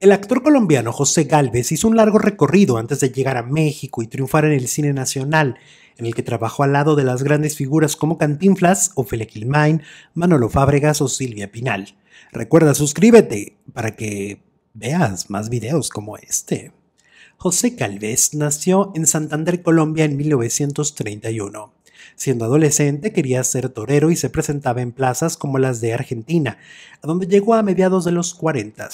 El actor colombiano José Galvez hizo un largo recorrido antes de llegar a México y triunfar en el cine nacional, en el que trabajó al lado de las grandes figuras como Cantinflas, Ophelia Quilmain, Manolo Fábregas o Silvia Pinal. Recuerda suscríbete para que veas más videos como este. José Galvez nació en Santander, Colombia en 1931. Siendo adolescente quería ser torero y se presentaba en plazas como las de Argentina, a donde llegó a mediados de los 40,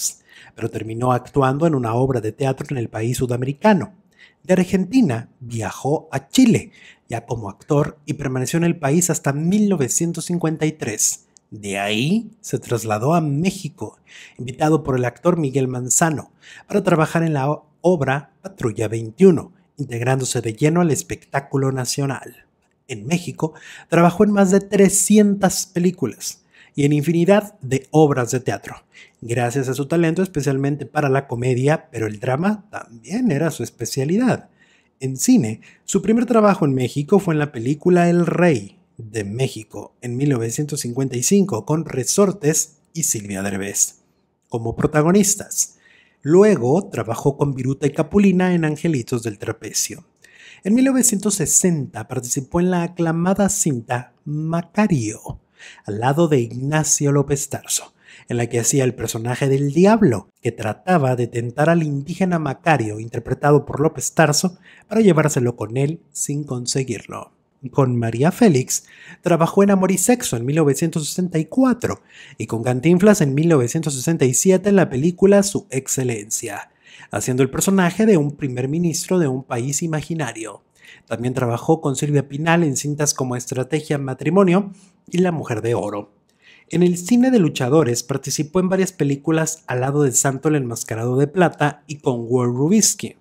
pero terminó actuando en una obra de teatro en el país sudamericano. De Argentina viajó a Chile, ya como actor, y permaneció en el país hasta 1953. De ahí se trasladó a México, invitado por el actor Miguel Manzano, para trabajar en la obra Patrulla 21, integrándose de lleno al espectáculo nacional en México, trabajó en más de 300 películas y en infinidad de obras de teatro. Gracias a su talento especialmente para la comedia, pero el drama también era su especialidad. En cine, su primer trabajo en México fue en la película El Rey de México en 1955 con Resortes y Silvia Derbez como protagonistas. Luego trabajó con Viruta y Capulina en Angelitos del Trapecio. En 1960 participó en la aclamada cinta Macario, al lado de Ignacio López Tarso, en la que hacía el personaje del diablo, que trataba de tentar al indígena Macario, interpretado por López Tarso, para llevárselo con él sin conseguirlo. Con María Félix, trabajó en Amor y Sexo en 1964 y con Cantinflas en 1967 en la película Su Excelencia haciendo el personaje de un primer ministro de un país imaginario. También trabajó con Silvia Pinal en cintas como Estrategia Matrimonio y La Mujer de Oro. En el cine de luchadores participó en varias películas al lado de Santo el Enmascarado de Plata y con World Rubisky,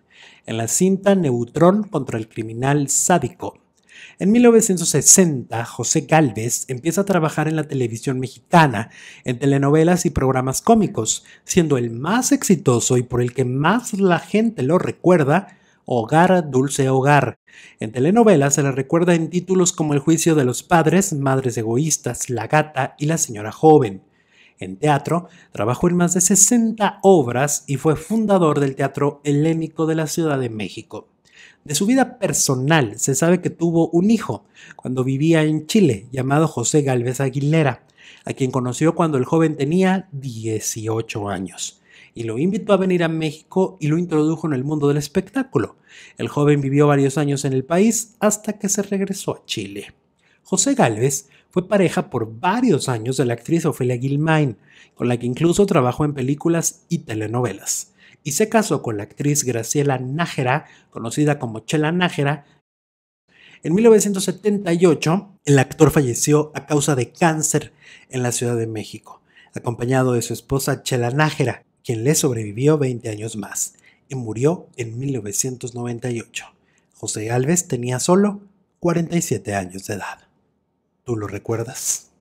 en la cinta Neutrón contra el criminal sádico, en 1960, José Galvez empieza a trabajar en la televisión mexicana, en telenovelas y programas cómicos, siendo el más exitoso y por el que más la gente lo recuerda, Hogar, Dulce Hogar. En telenovelas se le recuerda en títulos como El juicio de los padres, Madres egoístas, La gata y La señora joven. En teatro, trabajó en más de 60 obras y fue fundador del Teatro Helénico de la Ciudad de México. De su vida personal se sabe que tuvo un hijo cuando vivía en Chile llamado José Galvez Aguilera, a quien conoció cuando el joven tenía 18 años y lo invitó a venir a México y lo introdujo en el mundo del espectáculo. El joven vivió varios años en el país hasta que se regresó a Chile. José Galvez fue pareja por varios años de la actriz Ofelia Gilmain, con la que incluso trabajó en películas y telenovelas y se casó con la actriz Graciela Nájera, conocida como Chela Nájera. En 1978, el actor falleció a causa de cáncer en la Ciudad de México, acompañado de su esposa Chela Nájera, quien le sobrevivió 20 años más y murió en 1998. José Alves tenía solo 47 años de edad. ¿Tú lo recuerdas?